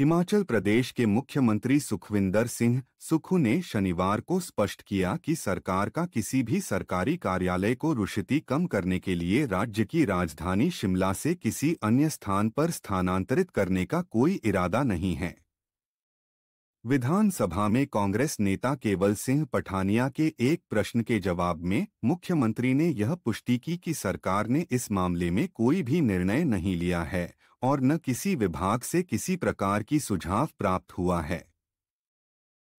हिमाचल प्रदेश के मुख्यमंत्री सुखविंदर सिंह सुखू ने शनिवार को स्पष्ट किया कि सरकार का किसी भी सरकारी कार्यालय को रुष्ति कम करने के लिए राज्य की राजधानी शिमला से किसी अन्य स्थान पर स्थानांतरित करने का कोई इरादा नहीं है विधानसभा में कांग्रेस नेता केवल सिंह पठानिया के एक प्रश्न के जवाब में मुख्यमंत्री ने यह पुष्टि की कि सरकार ने इस मामले में कोई भी निर्णय नहीं लिया है और न किसी विभाग से किसी प्रकार की सुझाव प्राप्त हुआ है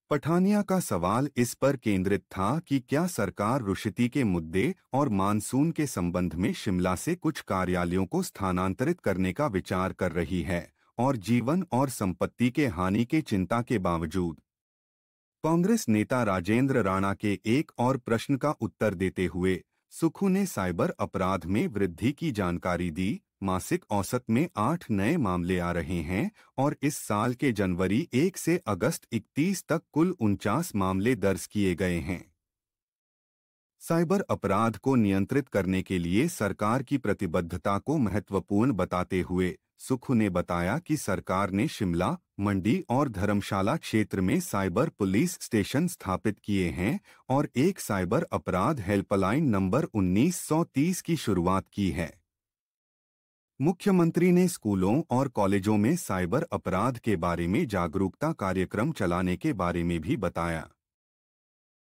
पठानिया का सवाल इस पर केंद्रित था कि क्या सरकार रुशति के मुद्दे और मानसून के संबंध में शिमला से कुछ कार्यालयों को स्थानांतरित करने का विचार कर रही है और जीवन और संपत्ति के हानि के चिंता के बावजूद कांग्रेस नेता राजेंद्र राणा के एक और प्रश्न का उत्तर देते हुए सुखू ने साइबर अपराध में वृद्धि की जानकारी दी मासिक औसत में आठ नए मामले आ रहे हैं और इस साल के जनवरी एक से अगस्त 31 तक कुल उनचास मामले दर्ज किए गए हैं साइबर अपराध को नियंत्रित करने के लिए सरकार की प्रतिबद्धता को महत्वपूर्ण बताते हुए सुखू ने बताया कि सरकार ने शिमला मंडी और धर्मशाला क्षेत्र में साइबर पुलिस स्टेशन स्थापित किए हैं और एक साइबर अपराध हेल्पलाइन नंबर 1930 की शुरुआत की है मुख्यमंत्री ने स्कूलों और कॉलेजों में साइबर अपराध के बारे में जागरूकता कार्यक्रम चलाने के बारे में भी बताया